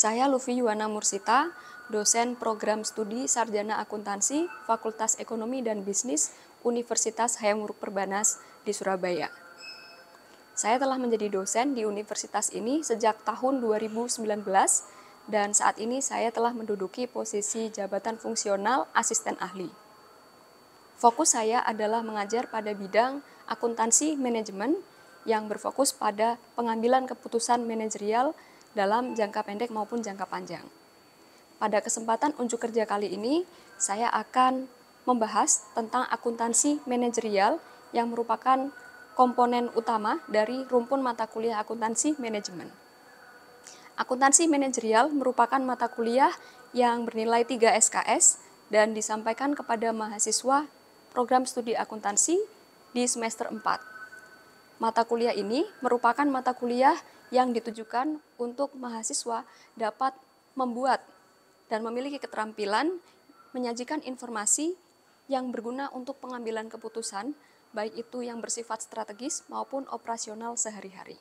Saya Luffy Yuwana Mursita, dosen program studi Sarjana Akuntansi, Fakultas Ekonomi dan Bisnis, Universitas Hayamuruk Perbanas di Surabaya. Saya telah menjadi dosen di universitas ini sejak tahun 2019 dan saat ini saya telah menduduki posisi jabatan fungsional asisten ahli. Fokus saya adalah mengajar pada bidang akuntansi manajemen yang berfokus pada pengambilan keputusan manajerial dalam jangka pendek maupun jangka panjang. Pada kesempatan unjuk kerja kali ini, saya akan membahas tentang akuntansi manajerial yang merupakan komponen utama dari rumpun mata kuliah akuntansi manajemen. Akuntansi manajerial merupakan mata kuliah yang bernilai 3 SKS dan disampaikan kepada mahasiswa program studi akuntansi di semester 4. Mata kuliah ini merupakan mata kuliah yang ditujukan untuk mahasiswa dapat membuat dan memiliki keterampilan menyajikan informasi yang berguna untuk pengambilan keputusan, baik itu yang bersifat strategis maupun operasional sehari-hari.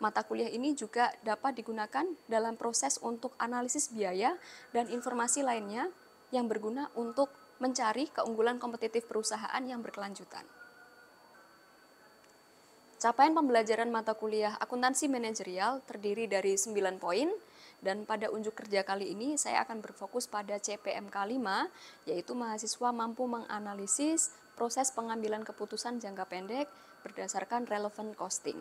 Mata kuliah ini juga dapat digunakan dalam proses untuk analisis biaya dan informasi lainnya yang berguna untuk mencari keunggulan kompetitif perusahaan yang berkelanjutan. Capaian pembelajaran mata kuliah akuntansi manajerial terdiri dari 9 poin dan pada unjuk kerja kali ini saya akan berfokus pada CPMK 5 yaitu mahasiswa mampu menganalisis proses pengambilan keputusan jangka pendek berdasarkan relevant costing.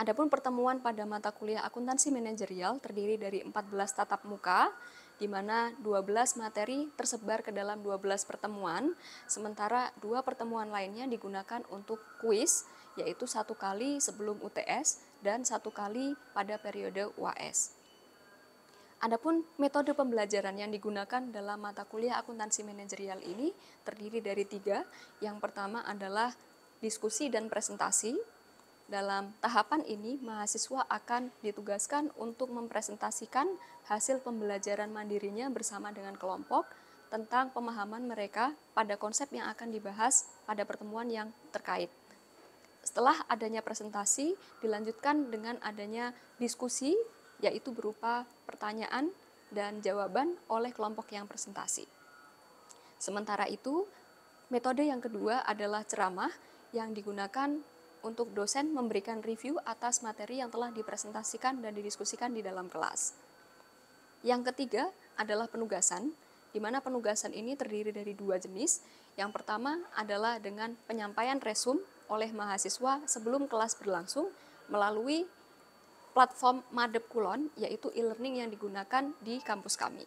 Adapun pertemuan pada mata kuliah akuntansi manajerial terdiri dari 14 tatap muka, di mana 12 materi tersebar ke dalam 12 pertemuan, sementara dua pertemuan lainnya digunakan untuk kuis yaitu satu kali sebelum UTS dan satu kali pada periode UAS. Adapun metode pembelajaran yang digunakan dalam mata kuliah akuntansi manajerial ini terdiri dari tiga. Yang pertama adalah diskusi dan presentasi. Dalam tahapan ini, mahasiswa akan ditugaskan untuk mempresentasikan hasil pembelajaran mandirinya bersama dengan kelompok tentang pemahaman mereka pada konsep yang akan dibahas pada pertemuan yang terkait. Setelah adanya presentasi, dilanjutkan dengan adanya diskusi, yaitu berupa pertanyaan dan jawaban oleh kelompok yang presentasi. Sementara itu, metode yang kedua adalah ceramah yang digunakan untuk dosen memberikan review atas materi yang telah dipresentasikan dan didiskusikan di dalam kelas. Yang ketiga adalah penugasan, di mana penugasan ini terdiri dari dua jenis. Yang pertama adalah dengan penyampaian resum oleh mahasiswa sebelum kelas berlangsung melalui platform Madep Kulon, yaitu e-learning yang digunakan di kampus kami.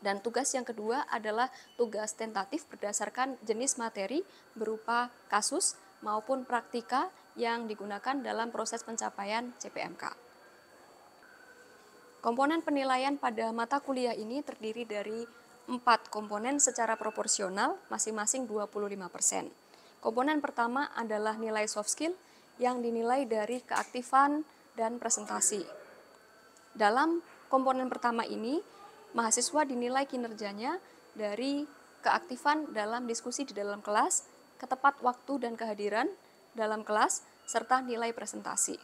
Dan tugas yang kedua adalah tugas tentatif berdasarkan jenis materi berupa kasus maupun praktika yang digunakan dalam proses pencapaian CPMK. Komponen penilaian pada mata kuliah ini terdiri dari empat komponen secara proporsional, masing-masing 25 persen Komponen pertama adalah nilai soft skill yang dinilai dari keaktifan dan presentasi. Dalam komponen pertama ini, mahasiswa dinilai kinerjanya dari keaktifan dalam diskusi di dalam kelas, ketepat waktu dan kehadiran dalam kelas, serta nilai presentasi.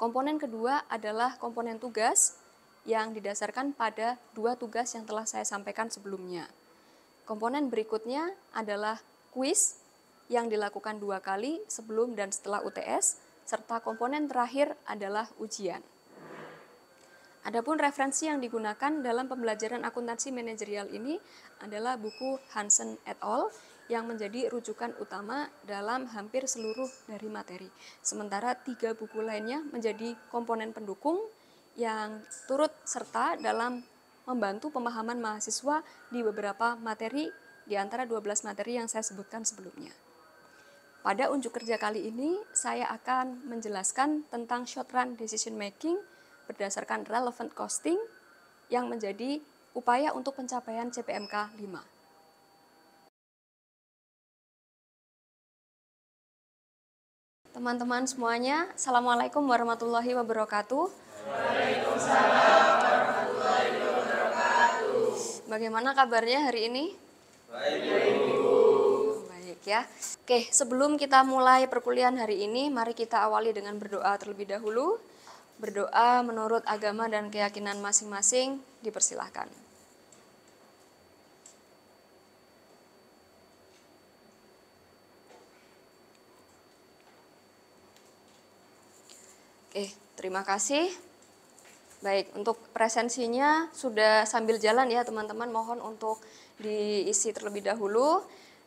Komponen kedua adalah komponen tugas yang didasarkan pada dua tugas yang telah saya sampaikan sebelumnya. Komponen berikutnya adalah kuis yang dilakukan dua kali sebelum dan setelah UTS, serta komponen terakhir adalah ujian. Adapun referensi yang digunakan dalam pembelajaran akuntansi manajerial ini adalah buku Hansen et al yang menjadi rujukan utama dalam hampir seluruh dari materi. Sementara tiga buku lainnya menjadi komponen pendukung yang turut serta dalam membantu pemahaman mahasiswa di beberapa materi di antara 12 materi yang saya sebutkan sebelumnya. Pada unjuk kerja kali ini, saya akan menjelaskan tentang short run decision making berdasarkan relevant costing yang menjadi upaya untuk pencapaian CPMK 5. Teman-teman semuanya, Assalamualaikum warahmatullahi wabarakatuh. Waalaikumsalam warahmatullahi wabarakatuh. Bagaimana kabarnya hari ini? Baik, baik ya. Oke, sebelum kita mulai perkuliahan hari ini, mari kita awali dengan berdoa terlebih dahulu. Berdoa menurut agama dan keyakinan masing-masing dipersilahkan. Oke, terima kasih. Baik, untuk presensinya sudah sambil jalan ya teman-teman, mohon untuk diisi terlebih dahulu.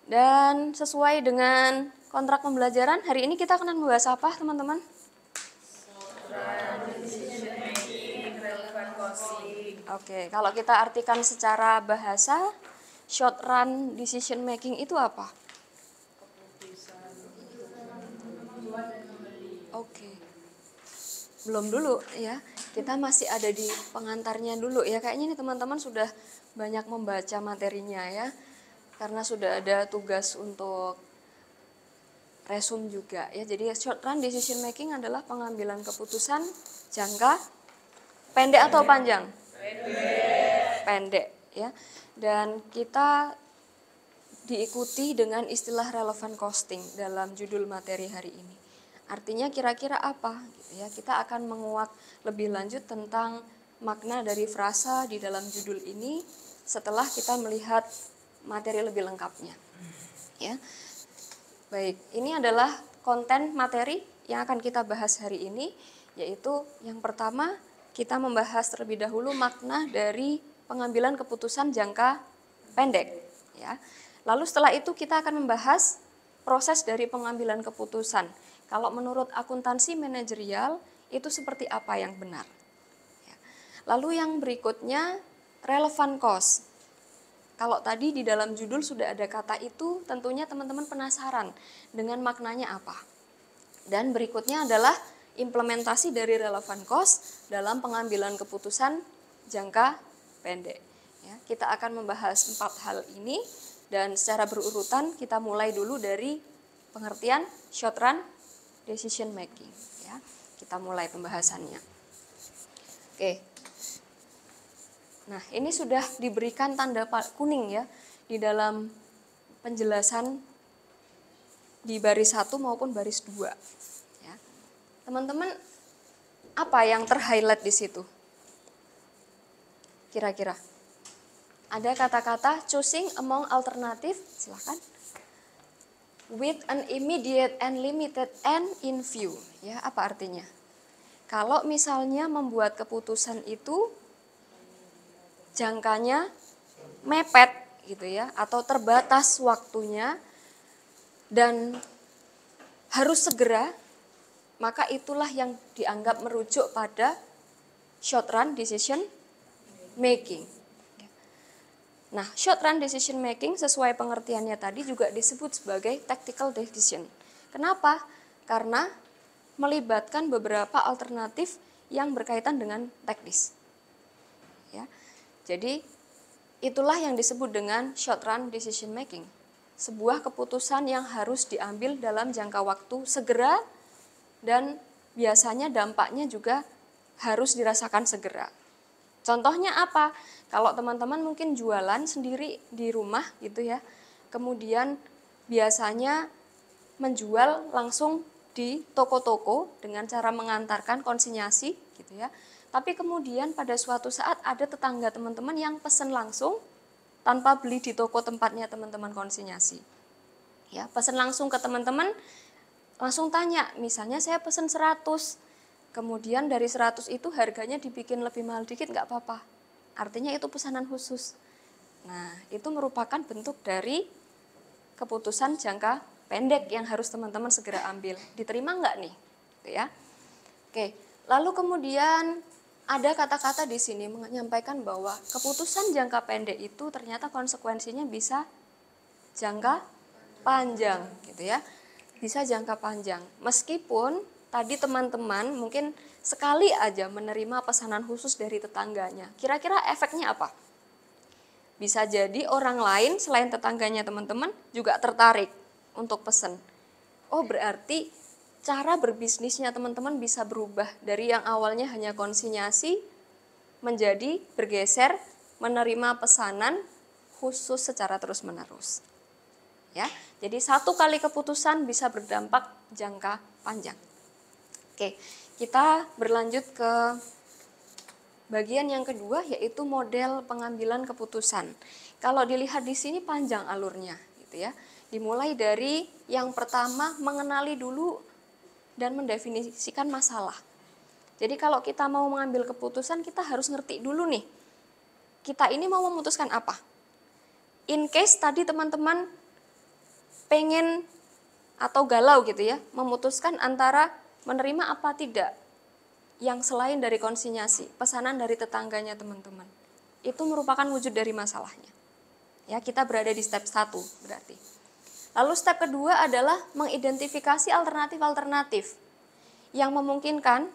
Dan sesuai dengan kontrak pembelajaran, hari ini kita akan membahas apa, teman-teman? Oke, kalau kita artikan secara bahasa, short run decision making itu apa? Oke. Belum dulu ya. Kita masih ada di pengantarnya dulu ya. Kayaknya ini teman-teman sudah banyak membaca materinya ya karena sudah ada tugas untuk resume juga ya. Jadi short run decision making adalah pengambilan keputusan jangka pendek atau panjang? Pendek. ya. Dan kita diikuti dengan istilah relevant costing dalam judul materi hari ini. Artinya kira-kira apa gitu ya. Kita akan menguak lebih lanjut tentang makna dari frasa di dalam judul ini setelah kita melihat materi lebih lengkapnya. Ya. Baik, ini adalah konten materi yang akan kita bahas hari ini yaitu yang pertama kita membahas terlebih dahulu makna dari pengambilan keputusan jangka pendek ya. Lalu setelah itu kita akan membahas proses dari pengambilan keputusan. Kalau menurut akuntansi manajerial itu seperti apa yang benar. Ya. Lalu yang berikutnya relevan cost. Kalau tadi di dalam judul sudah ada kata itu, tentunya teman-teman penasaran dengan maknanya apa. Dan berikutnya adalah implementasi dari relevan cost dalam pengambilan keputusan jangka pendek. Ya, kita akan membahas empat hal ini dan secara berurutan kita mulai dulu dari pengertian short run decision making. Ya, kita mulai pembahasannya. Oke, Nah, ini sudah diberikan tanda kuning ya di dalam penjelasan di baris 1 maupun baris 2. Ya. Teman-teman, apa yang terhighlight di situ? Kira-kira. Ada kata-kata choosing among alternative, silakan With an immediate and limited end in view. Ya, apa artinya? Kalau misalnya membuat keputusan itu jangkanya mepet gitu ya atau terbatas waktunya dan harus segera maka itulah yang dianggap merujuk pada short run decision making. Nah, short run decision making sesuai pengertiannya tadi juga disebut sebagai tactical decision. Kenapa? Karena melibatkan beberapa alternatif yang berkaitan dengan teknis. Ya. Jadi itulah yang disebut dengan short run decision making. Sebuah keputusan yang harus diambil dalam jangka waktu segera dan biasanya dampaknya juga harus dirasakan segera. Contohnya apa? Kalau teman-teman mungkin jualan sendiri di rumah gitu ya. Kemudian biasanya menjual langsung di toko-toko dengan cara mengantarkan konsinyasi gitu ya. Tapi kemudian pada suatu saat ada tetangga teman-teman yang pesan langsung tanpa beli di toko tempatnya teman-teman konsinyasi. Ya, pesan langsung ke teman-teman langsung tanya, misalnya saya pesan 100, kemudian dari 100 itu harganya dibikin lebih mahal dikit nggak apa-apa. Artinya itu pesanan khusus. Nah, itu merupakan bentuk dari keputusan jangka pendek yang harus teman-teman segera ambil. Diterima nggak nih? ya. Oke, lalu kemudian ada kata-kata di sini menyampaikan bahwa keputusan jangka pendek itu ternyata konsekuensinya bisa jangka panjang gitu ya. Bisa jangka panjang. Meskipun tadi teman-teman mungkin sekali aja menerima pesanan khusus dari tetangganya. Kira-kira efeknya apa? Bisa jadi orang lain selain tetangganya teman-teman juga tertarik untuk pesan. Oh berarti cara berbisnisnya teman-teman bisa berubah dari yang awalnya hanya konsinyasi menjadi bergeser menerima pesanan khusus secara terus-menerus. Ya. Jadi satu kali keputusan bisa berdampak jangka panjang. Oke, kita berlanjut ke bagian yang kedua yaitu model pengambilan keputusan. Kalau dilihat di sini panjang alurnya gitu ya. Dimulai dari yang pertama mengenali dulu dan mendefinisikan masalah. Jadi kalau kita mau mengambil keputusan, kita harus ngerti dulu nih, kita ini mau memutuskan apa. In case tadi teman-teman pengen atau galau gitu ya, memutuskan antara menerima apa tidak yang selain dari konsinyasi, pesanan dari tetangganya teman-teman. Itu merupakan wujud dari masalahnya. Ya, kita berada di step 1 berarti. Lalu step kedua adalah mengidentifikasi alternatif-alternatif yang memungkinkan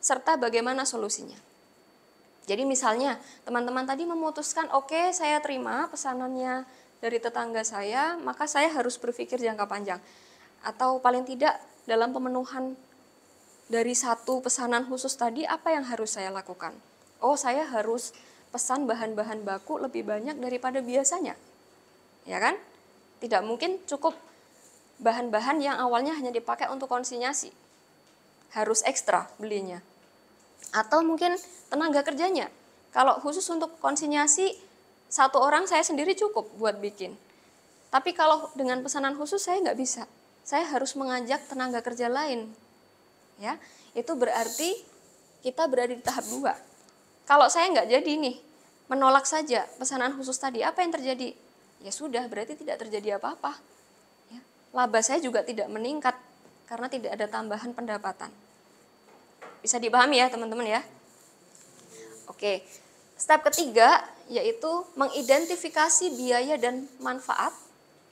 serta bagaimana solusinya. Jadi misalnya teman-teman tadi memutuskan oke okay, saya terima pesanannya dari tetangga saya, maka saya harus berpikir jangka panjang. Atau paling tidak dalam pemenuhan dari satu pesanan khusus tadi apa yang harus saya lakukan? Oh, saya harus pesan bahan-bahan baku lebih banyak daripada biasanya. Ya kan? Tidak mungkin cukup bahan-bahan yang awalnya hanya dipakai untuk konsinyasi. Harus ekstra belinya. Atau mungkin tenaga kerjanya. Kalau khusus untuk konsinyasi, satu orang saya sendiri cukup buat bikin. Tapi kalau dengan pesanan khusus saya nggak bisa. Saya harus mengajak tenaga kerja lain. Ya, itu berarti kita berada di tahap dua. Kalau saya nggak jadi nih, menolak saja pesanan khusus tadi, apa yang terjadi? ya sudah berarti tidak terjadi apa-apa. Ya. Laba saya juga tidak meningkat karena tidak ada tambahan pendapatan. Bisa dipahami ya teman-teman ya. Oke, step ketiga yaitu mengidentifikasi biaya dan manfaat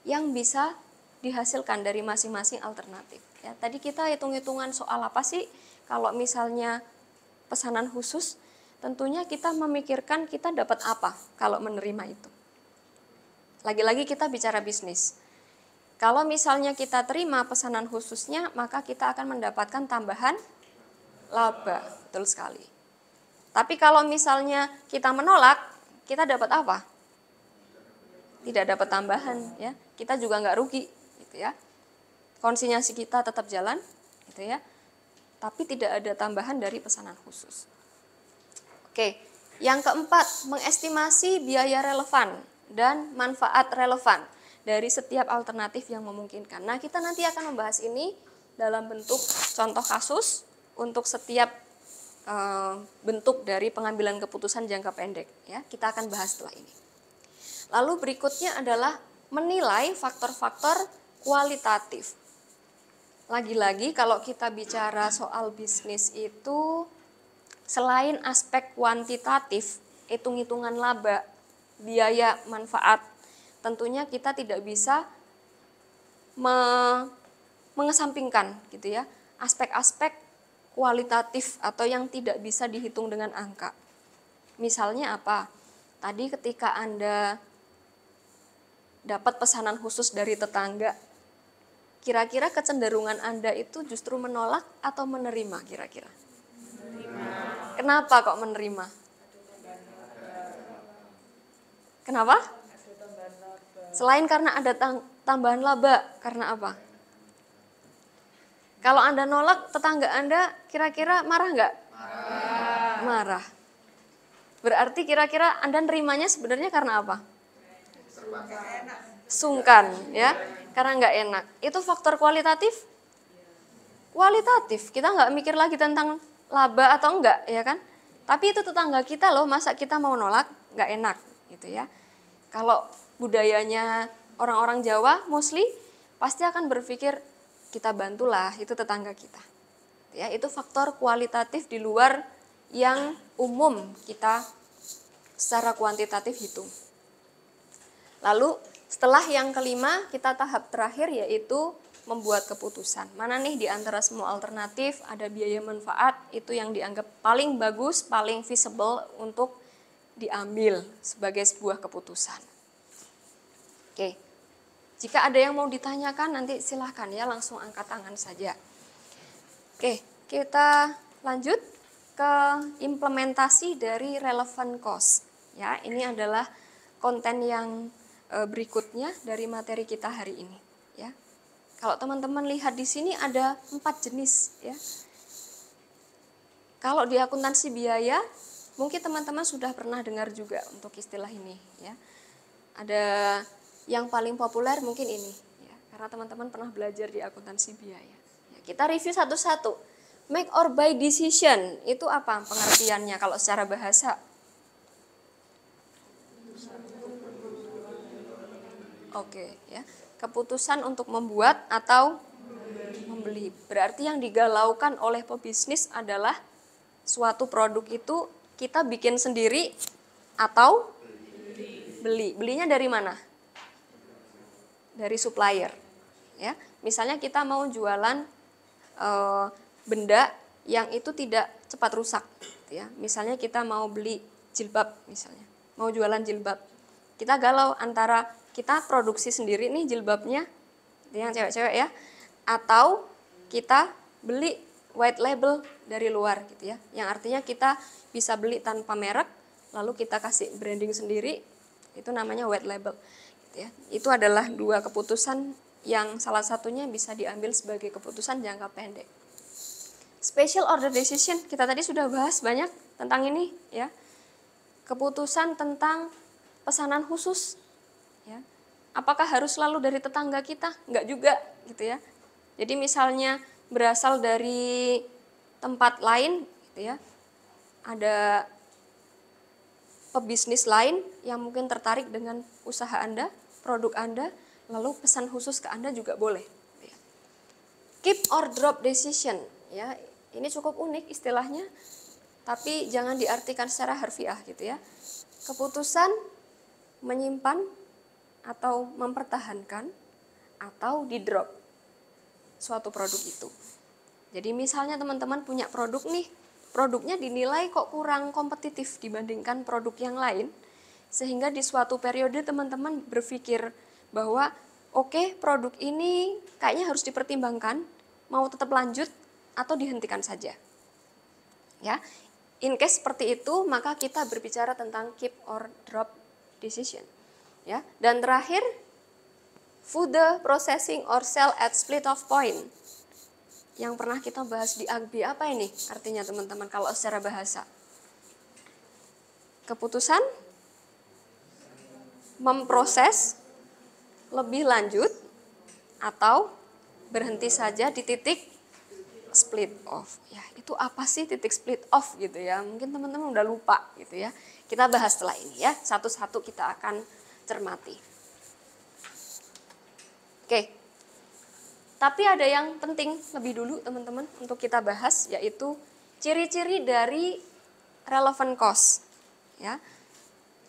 yang bisa dihasilkan dari masing-masing alternatif. Ya, tadi kita hitung-hitungan soal apa sih? Kalau misalnya pesanan khusus, tentunya kita memikirkan kita dapat apa kalau menerima itu. Lagi-lagi kita bicara bisnis. Kalau misalnya kita terima pesanan khususnya, maka kita akan mendapatkan tambahan laba. Betul sekali. Tapi kalau misalnya kita menolak, kita dapat apa? Tidak dapat tambahan, ya. Kita juga nggak rugi, gitu ya. Konsinyasi kita tetap jalan, gitu ya. Tapi tidak ada tambahan dari pesanan khusus. Oke, yang keempat, mengestimasi biaya relevan dan manfaat relevan dari setiap alternatif yang memungkinkan. Nah, kita nanti akan membahas ini dalam bentuk contoh kasus untuk setiap e, bentuk dari pengambilan keputusan jangka pendek ya. Kita akan bahas setelah ini. Lalu berikutnya adalah menilai faktor-faktor kualitatif. Lagi-lagi kalau kita bicara soal bisnis itu selain aspek kuantitatif, hitung-hitungan laba biaya manfaat. Tentunya kita tidak bisa me mengesampingkan gitu ya aspek-aspek kualitatif atau yang tidak bisa dihitung dengan angka. Misalnya apa? Tadi ketika Anda dapat pesanan khusus dari tetangga, kira-kira kecenderungan Anda itu justru menolak atau menerima kira-kira? Menerima. Kenapa kok menerima? Kenapa? Selain karena ada tambahan laba, karena apa? Kalau Anda nolak, tetangga Anda kira-kira marah nggak? Marah. marah. Berarti kira-kira Anda nerimanya sebenarnya karena apa? Sungkan, ya. Karena nggak enak. Itu faktor kualitatif? Kualitatif. Kita nggak mikir lagi tentang laba atau enggak, ya kan? Tapi itu tetangga kita loh, masa kita mau nolak? Nggak enak gitu ya. Kalau budayanya orang-orang Jawa mostly pasti akan berpikir kita bantulah itu tetangga kita. Ya, itu faktor kualitatif di luar yang umum kita secara kuantitatif hitung. Lalu setelah yang kelima, kita tahap terakhir yaitu membuat keputusan. Mana nih di antara semua alternatif ada biaya manfaat itu yang dianggap paling bagus, paling visible untuk diambil sebagai sebuah keputusan. Oke, jika ada yang mau ditanyakan nanti silahkan ya langsung angkat tangan saja. Oke, kita lanjut ke implementasi dari relevant cost. Ya, ini adalah konten yang eh, berikutnya dari materi kita hari ini. Ya, kalau teman-teman lihat di sini ada empat jenis ya. Kalau di akuntansi biaya Mungkin teman-teman sudah pernah dengar juga untuk istilah ini ya. Ada yang paling populer mungkin ini ya, karena teman-teman pernah belajar di akuntansi biaya. Ya, kita review satu-satu. Make or buy decision itu apa pengertiannya kalau secara bahasa? Oke, ya. Keputusan untuk membuat atau membeli. Berarti yang digalaukan oleh pebisnis adalah suatu produk itu kita bikin sendiri atau beli. Belinya dari mana? Dari supplier. Ya, misalnya kita mau jualan e, benda yang itu tidak cepat rusak, ya. Misalnya kita mau beli jilbab, misalnya mau jualan jilbab. Kita galau antara kita produksi sendiri nih jilbabnya yang cewek-cewek ya, atau kita beli white label dari luar gitu ya. Yang artinya kita bisa beli tanpa merek lalu kita kasih branding sendiri itu namanya white label gitu ya. Itu adalah dua keputusan yang salah satunya bisa diambil sebagai keputusan jangka pendek. Special order decision kita tadi sudah bahas banyak tentang ini ya. Keputusan tentang pesanan khusus ya. Apakah harus selalu dari tetangga kita? Enggak juga gitu ya. Jadi misalnya berasal dari tempat lain gitu ya. Ada pebisnis lain yang mungkin tertarik dengan usaha Anda, produk Anda, lalu pesan khusus ke Anda juga boleh. Gitu ya. Keep or drop decision ya. Ini cukup unik istilahnya tapi jangan diartikan secara harfiah gitu ya. Keputusan menyimpan atau mempertahankan atau di drop suatu produk itu. Jadi misalnya teman-teman punya produk nih, produknya dinilai kok kurang kompetitif dibandingkan produk yang lain, sehingga di suatu periode teman-teman berpikir bahwa oke okay, produk ini kayaknya harus dipertimbangkan, mau tetap lanjut atau dihentikan saja. Ya, in case seperti itu maka kita berbicara tentang keep or drop decision. Ya, dan terakhir Food processing or sell at split off point. Yang pernah kita bahas di AGBI apa ini artinya teman-teman kalau secara bahasa? Keputusan memproses lebih lanjut atau berhenti saja di titik split off. Ya, itu apa sih titik split off gitu ya? Mungkin teman-teman udah lupa gitu ya. Kita bahas setelah ini ya. Satu-satu kita akan cermati. Oke. Tapi ada yang penting lebih dulu teman-teman untuk kita bahas yaitu ciri-ciri dari relevant cost. Ya.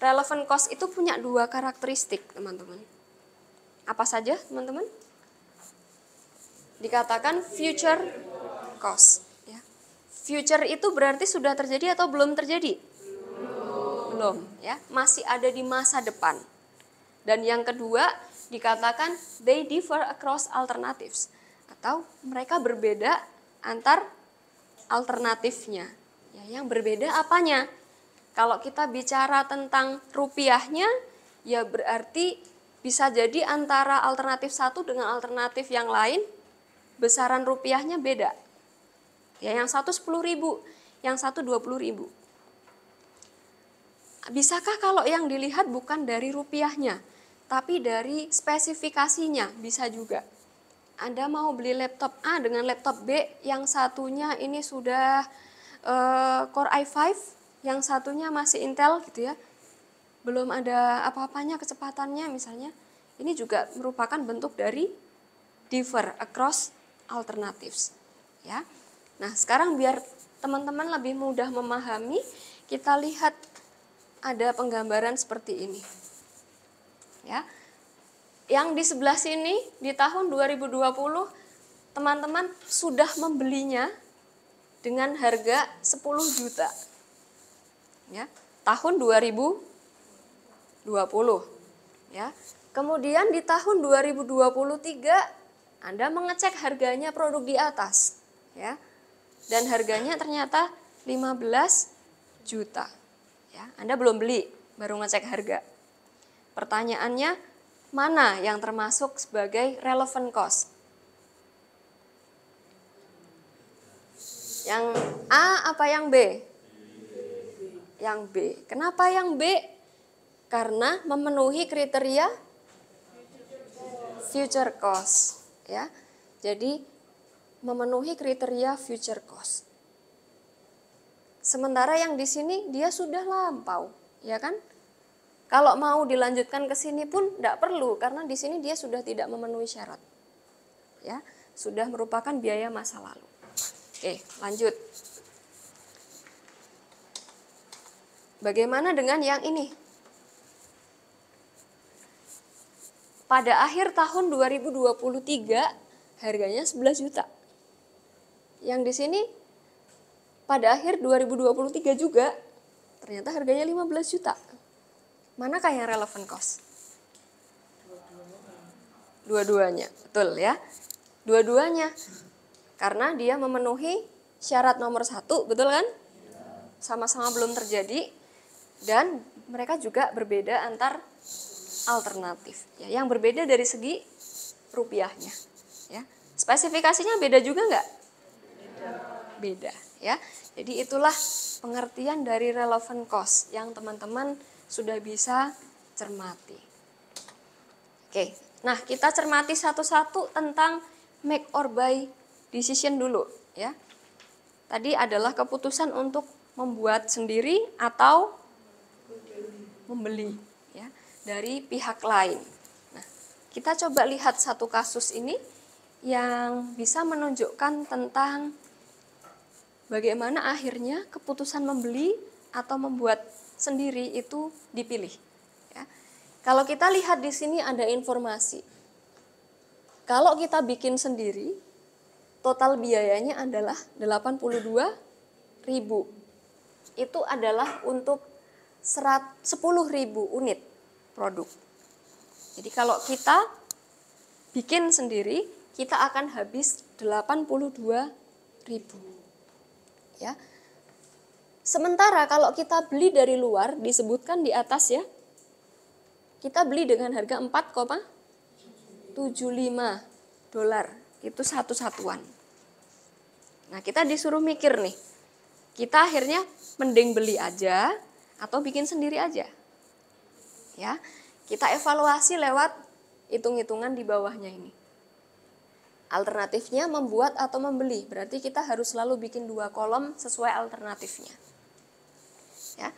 Relevant cost itu punya dua karakteristik, teman-teman. Apa saja, teman-teman? Dikatakan future cost. Ya. Future itu berarti sudah terjadi atau belum terjadi? Belum. Belum, ya. Masih ada di masa depan. Dan yang kedua, dikatakan they differ across alternatives atau mereka berbeda antar alternatifnya. Ya, yang berbeda apanya? Kalau kita bicara tentang rupiahnya, ya berarti bisa jadi antara alternatif satu dengan alternatif yang lain besaran rupiahnya beda. Ya, yang satu sepuluh ribu, yang satu dua puluh ribu. Bisakah kalau yang dilihat bukan dari rupiahnya, tapi dari spesifikasinya bisa juga. Anda mau beli laptop A dengan laptop B, yang satunya ini sudah uh, Core i5, yang satunya masih Intel gitu ya. Belum ada apa-apanya kecepatannya misalnya. Ini juga merupakan bentuk dari differ across alternatives ya. Nah, sekarang biar teman-teman lebih mudah memahami, kita lihat ada penggambaran seperti ini ya. Yang di sebelah sini di tahun 2020 teman-teman sudah membelinya dengan harga 10 juta. Ya, tahun 2020. Ya. Kemudian di tahun 2023 Anda mengecek harganya produk di atas, ya. Dan harganya ternyata 15 juta. Ya, Anda belum beli, baru ngecek harga. Pertanyaannya, mana yang termasuk sebagai relevant cost? Yang A apa yang B? Yang B. Kenapa yang B? Karena memenuhi kriteria future cost, ya. Jadi memenuhi kriteria future cost. Sementara yang di sini dia sudah lampau, ya kan? Kalau mau dilanjutkan ke sini pun tidak perlu karena di sini dia sudah tidak memenuhi syarat. Ya, sudah merupakan biaya masa lalu. Oke, lanjut. Bagaimana dengan yang ini? Pada akhir tahun 2023 harganya 11 juta. Yang di sini pada akhir 2023 juga ternyata harganya 15 juta manakah yang relevan kos? Dua-duanya, betul ya. Dua-duanya, karena dia memenuhi syarat nomor satu, betul kan? Sama-sama belum terjadi dan mereka juga berbeda antar alternatif. Ya, yang berbeda dari segi rupiahnya, ya. Spesifikasinya beda juga nggak? Beda. beda, ya. Jadi itulah pengertian dari relevant cost yang teman-teman sudah bisa cermati. Oke, nah kita cermati satu-satu tentang make or buy decision dulu ya. Tadi adalah keputusan untuk membuat sendiri atau membeli ya dari pihak lain. Nah, kita coba lihat satu kasus ini yang bisa menunjukkan tentang bagaimana akhirnya keputusan membeli atau membuat sendiri itu dipilih. Ya. Kalau kita lihat di sini ada informasi. Kalau kita bikin sendiri, total biayanya adalah ribu. Itu adalah untuk ribu unit produk. Jadi kalau kita bikin sendiri, kita akan habis ribu, Ya. Sementara kalau kita beli dari luar disebutkan di atas ya. Kita beli dengan harga 4,75 dolar. Itu satu satuan. Nah, kita disuruh mikir nih. Kita akhirnya mending beli aja atau bikin sendiri aja. Ya. Kita evaluasi lewat hitung-hitungan di bawahnya ini. Alternatifnya membuat atau membeli, berarti kita harus selalu bikin dua kolom sesuai alternatifnya. Ya.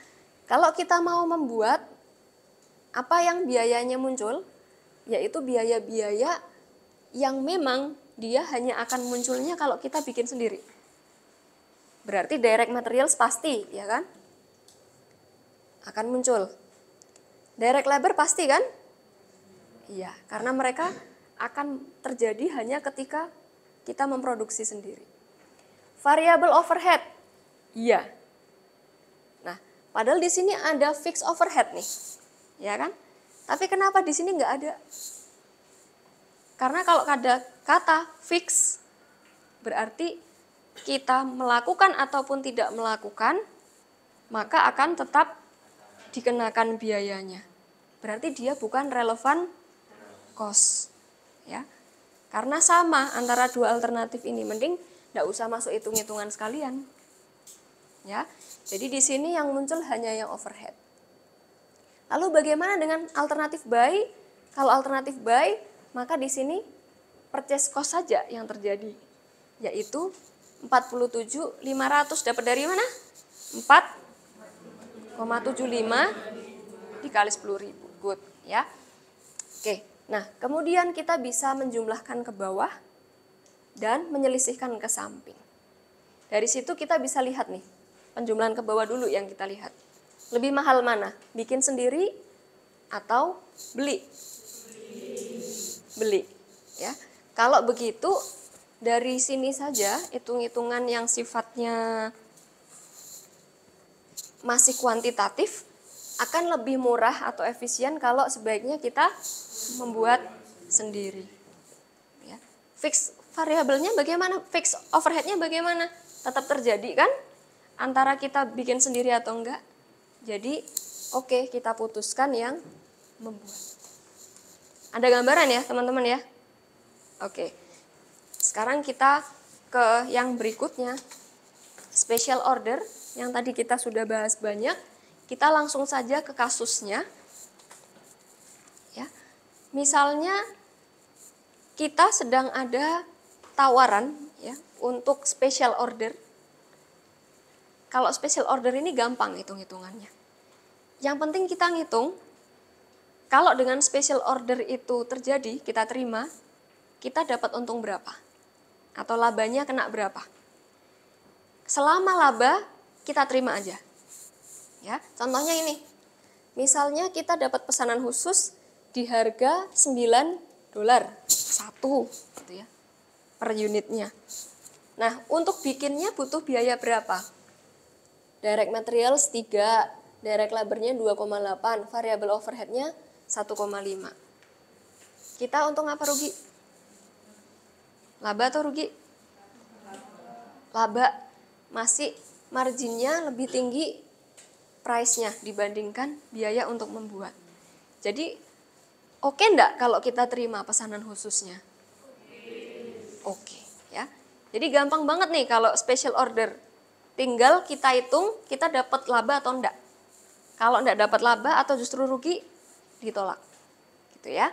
Kalau kita mau membuat apa yang biayanya muncul, yaitu biaya-biaya yang memang dia hanya akan munculnya kalau kita bikin sendiri. Berarti direct materials pasti, ya kan? Akan muncul. Direct labor pasti kan? Iya, karena mereka akan terjadi hanya ketika kita memproduksi sendiri. Variable overhead, iya, Padahal di sini ada fixed overhead nih, ya kan? Tapi kenapa di sini nggak ada? Karena kalau ada kata fix, berarti kita melakukan ataupun tidak melakukan, maka akan tetap dikenakan biayanya. Berarti dia bukan relevan cost, ya. Karena sama antara dua alternatif ini, mending nggak usah masuk hitung-hitungan sekalian ya. Jadi di sini yang muncul hanya yang overhead. Lalu bagaimana dengan alternatif buy? Kalau alternatif buy, maka di sini purchase cost saja yang terjadi, yaitu 47.500 dapat dari mana? 4,75 dikali 10.000. Good, ya. Oke. Nah, kemudian kita bisa menjumlahkan ke bawah dan menyelisihkan ke samping. Dari situ kita bisa lihat nih, penjumlahan ke bawah dulu yang kita lihat. Lebih mahal mana? Bikin sendiri atau beli? Beli. Ya. Kalau begitu dari sini saja hitung-hitungan yang sifatnya masih kuantitatif akan lebih murah atau efisien kalau sebaiknya kita membuat sendiri. Ya. Fix variabelnya bagaimana? Fix overheadnya bagaimana? Tetap terjadi kan? antara kita bikin sendiri atau enggak. Jadi, oke, okay, kita putuskan yang membuat. Ada gambaran ya, teman-teman ya? Oke. Okay. Sekarang kita ke yang berikutnya. Special order yang tadi kita sudah bahas banyak, kita langsung saja ke kasusnya. Ya. Misalnya kita sedang ada tawaran ya untuk special order kalau special order ini gampang hitung-hitungannya. Yang penting kita ngitung, kalau dengan special order itu terjadi, kita terima, kita dapat untung berapa? Atau labanya kena berapa? Selama laba, kita terima aja. Ya, contohnya ini. Misalnya kita dapat pesanan khusus di harga 9 dolar satu gitu ya per unitnya. Nah, untuk bikinnya butuh biaya berapa? direct materials 3, direct labornya 2,8, variable overheadnya 1,5. Kita untung apa rugi? Laba atau rugi? Laba. Masih marginnya lebih tinggi price-nya dibandingkan biaya untuk membuat. Jadi oke okay enggak kalau kita terima pesanan khususnya? Oke, okay, ya. Jadi gampang banget nih kalau special order Tinggal kita hitung kita dapat laba atau enggak. Kalau enggak dapat laba atau justru rugi, ditolak. Gitu ya.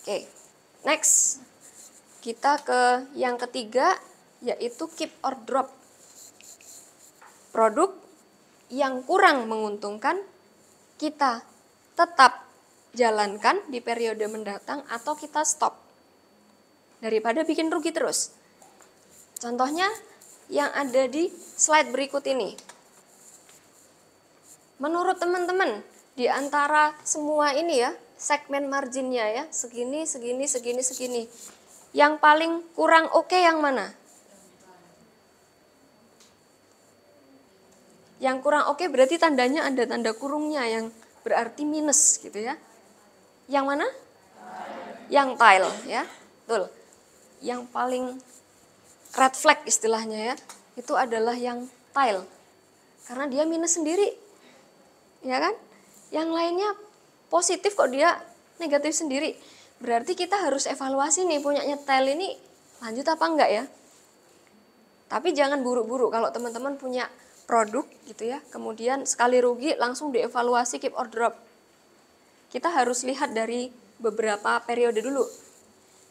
Oke, next. Kita ke yang ketiga, yaitu keep or drop. Produk yang kurang menguntungkan, kita tetap jalankan di periode mendatang atau kita stop. Daripada bikin rugi terus. Contohnya, yang ada di slide berikut ini. Menurut teman-teman, di antara semua ini ya, segmen marginnya ya, segini, segini, segini, segini. Yang paling kurang oke okay yang mana? Yang kurang oke okay berarti tandanya ada tanda kurungnya yang berarti minus gitu ya. Yang mana? Yang tile ya. Betul. Yang paling red flag istilahnya ya, itu adalah yang tile. Karena dia minus sendiri. Ya kan? Yang lainnya positif kok dia negatif sendiri. Berarti kita harus evaluasi nih punyanya tile ini lanjut apa enggak ya. Tapi jangan buru-buru kalau teman-teman punya produk gitu ya. Kemudian sekali rugi langsung dievaluasi keep or drop. Kita harus lihat dari beberapa periode dulu.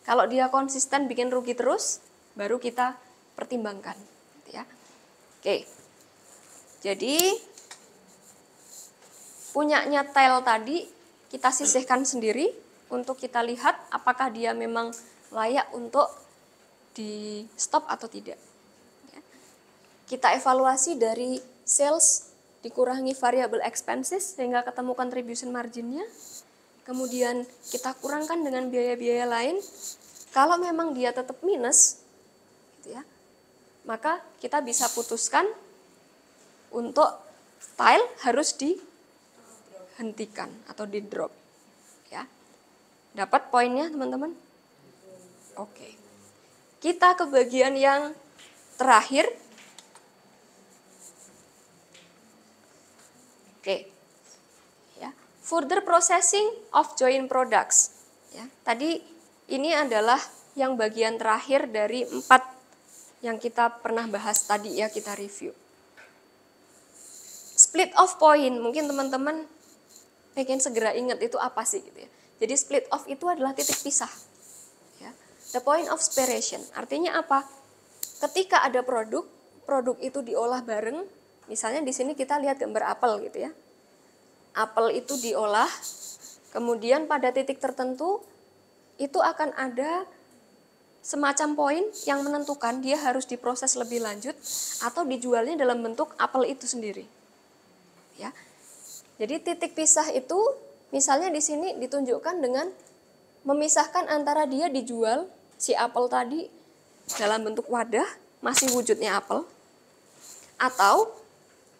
Kalau dia konsisten bikin rugi terus, baru kita pertimbangkan gitu ya oke jadi punyanya tel tadi kita sisihkan sendiri untuk kita lihat apakah dia memang layak untuk di stop atau tidak gitu ya. kita evaluasi dari sales dikurangi variable expenses sehingga ketemu contribution marginnya. Kemudian kita kurangkan dengan biaya-biaya lain. Kalau memang dia tetap minus, gitu ya. Maka kita bisa putuskan untuk tile harus dihentikan atau di drop. Ya. Dapat poinnya teman-teman? Oke. Kita ke bagian yang terakhir. Oke. Ya. Further processing of joint products. Ya. Tadi ini adalah yang bagian terakhir dari empat yang kita pernah bahas tadi ya kita review. Split off point, mungkin teman-teman pengen segera ingat itu apa sih gitu ya. Jadi split off itu adalah titik pisah. Ya. The point of separation, artinya apa? Ketika ada produk, produk itu diolah bareng, misalnya di sini kita lihat gambar apel gitu ya. Apel itu diolah, kemudian pada titik tertentu itu akan ada semacam poin yang menentukan dia harus diproses lebih lanjut atau dijualnya dalam bentuk apel itu sendiri. Ya. Jadi titik pisah itu misalnya di sini ditunjukkan dengan memisahkan antara dia dijual si apel tadi dalam bentuk wadah masih wujudnya apel atau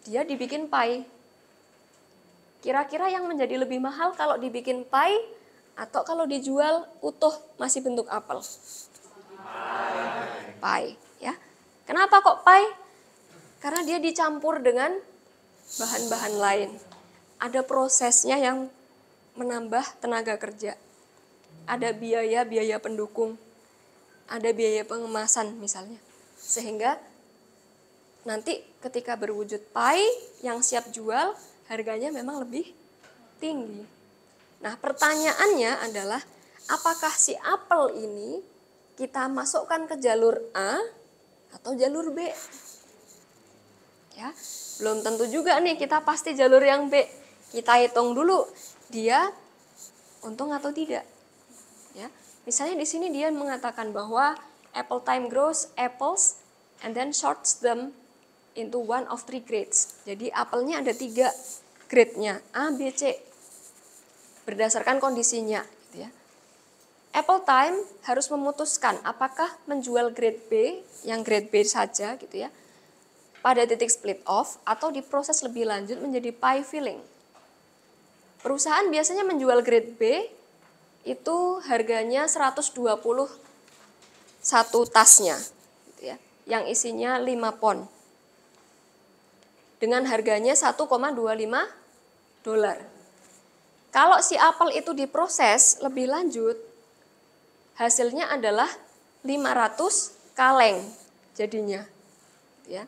dia dibikin pai. Kira-kira yang menjadi lebih mahal kalau dibikin pai atau kalau dijual utuh masih bentuk apel. Pai. Ya. Kenapa kok pai? Karena dia dicampur dengan bahan-bahan lain. Ada prosesnya yang menambah tenaga kerja. Ada biaya-biaya pendukung. Ada biaya pengemasan misalnya. Sehingga nanti ketika berwujud pai yang siap jual harganya memang lebih tinggi. Nah, pertanyaannya adalah apakah si apel ini kita masukkan ke jalur A atau jalur B. Ya, belum tentu juga nih kita pasti jalur yang B. Kita hitung dulu dia untung atau tidak. Ya. Misalnya di sini dia mengatakan bahwa apple time grows apples and then sorts them into one of three grades. Jadi apelnya ada tiga grade-nya, A, B, C. Berdasarkan kondisinya, Apple Time harus memutuskan apakah menjual grade B yang grade B saja gitu ya pada titik split off atau diproses lebih lanjut menjadi pie filling. Perusahaan biasanya menjual grade B itu harganya satu tasnya gitu ya, yang isinya 5 pon. Dengan harganya 1,25 dolar. Kalau si apel itu diproses lebih lanjut, hasilnya adalah 500 kaleng jadinya. Ya.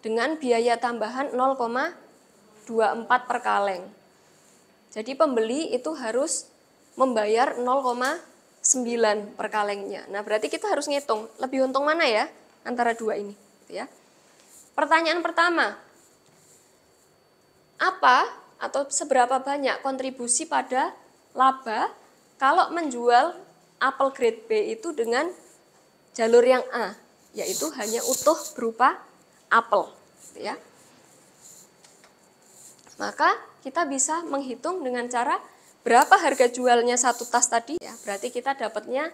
Dengan biaya tambahan 0,24 per kaleng. Jadi pembeli itu harus membayar 0,9 per kalengnya. Nah, berarti kita harus ngitung lebih untung mana ya antara dua ini, gitu ya. Pertanyaan pertama, apa atau seberapa banyak kontribusi pada laba kalau menjual apel grade B itu dengan jalur yang A, yaitu hanya utuh berupa apel, ya. Maka kita bisa menghitung dengan cara berapa harga jualnya satu tas tadi, ya. Berarti kita dapatnya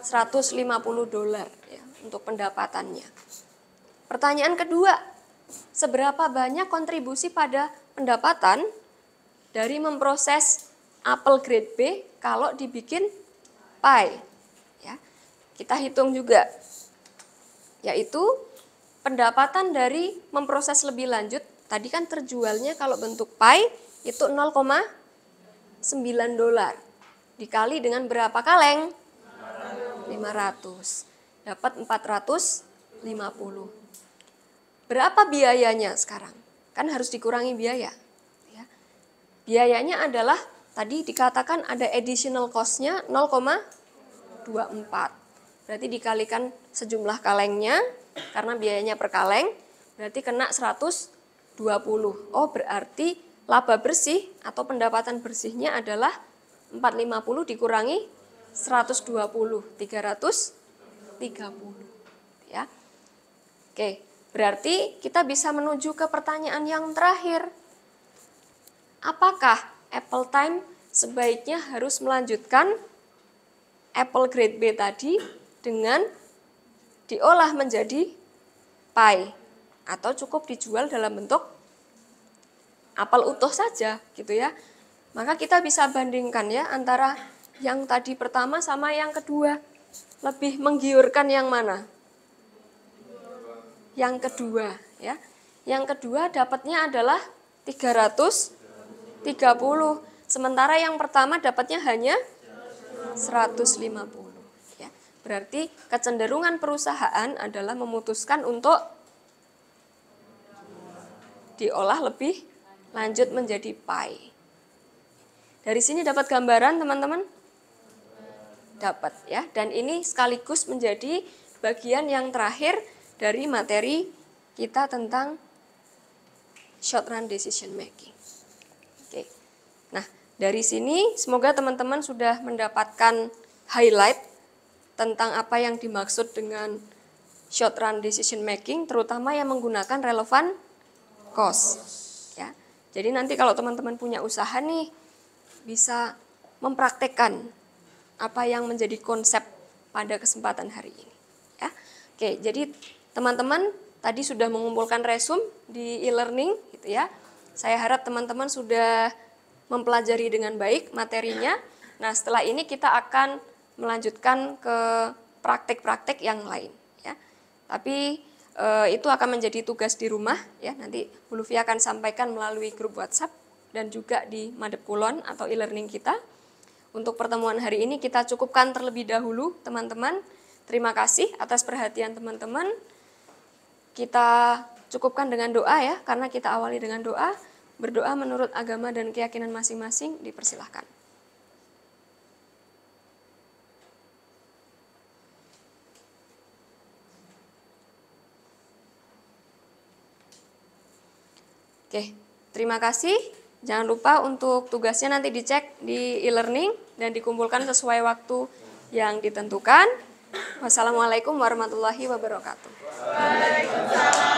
150 dolar ya, untuk pendapatannya. Pertanyaan kedua, seberapa banyak kontribusi pada pendapatan dari memproses apel grade B kalau dibikin pi. Ya. Kita hitung juga, yaitu pendapatan dari memproses lebih lanjut. Tadi kan terjualnya kalau bentuk pi itu 0,9 dolar. Dikali dengan berapa kaleng? 500. Dapat 450. Berapa biayanya sekarang? Kan harus dikurangi biaya. Ya. Biayanya adalah Tadi dikatakan ada additional cost-nya 0,24. Berarti dikalikan sejumlah kalengnya, karena biayanya per kaleng, berarti kena 120. Oh, berarti laba bersih atau pendapatan bersihnya adalah 450 dikurangi 120, 330. Ya. Oke, berarti kita bisa menuju ke pertanyaan yang terakhir. Apakah apple time sebaiknya harus melanjutkan apple grade B tadi dengan diolah menjadi pie atau cukup dijual dalam bentuk apel utuh saja gitu ya. Maka kita bisa bandingkan ya antara yang tadi pertama sama yang kedua. Lebih menggiurkan yang mana? Yang kedua ya. Yang kedua dapatnya adalah 300 30. Sementara yang pertama dapatnya hanya 150. Ya. Berarti kecenderungan perusahaan adalah memutuskan untuk diolah lebih lanjut menjadi pie. Dari sini dapat gambaran teman-teman? Dapat ya. Dan ini sekaligus menjadi bagian yang terakhir dari materi kita tentang short run decision making. Dari sini semoga teman-teman sudah mendapatkan highlight tentang apa yang dimaksud dengan short run decision making terutama yang menggunakan relevan cost ya. Jadi nanti kalau teman-teman punya usaha nih bisa mempraktekkan apa yang menjadi konsep pada kesempatan hari ini ya. Oke, jadi teman-teman tadi sudah mengumpulkan resume di e-learning gitu ya. Saya harap teman-teman sudah mempelajari dengan baik materinya. Nah, setelah ini kita akan melanjutkan ke praktik-praktik yang lain ya. Tapi e, itu akan menjadi tugas di rumah ya. Nanti Bu Lufi akan sampaikan melalui grup WhatsApp dan juga di Madep Kulon atau e-learning kita. Untuk pertemuan hari ini kita cukupkan terlebih dahulu teman-teman. Terima kasih atas perhatian teman-teman. Kita cukupkan dengan doa ya karena kita awali dengan doa. Berdoa menurut agama dan keyakinan masing-masing dipersilahkan. Oke, terima kasih. Jangan lupa untuk tugasnya nanti dicek di e-learning dan dikumpulkan sesuai waktu yang ditentukan. Wassalamualaikum warahmatullahi wabarakatuh. Waalaikumsalam.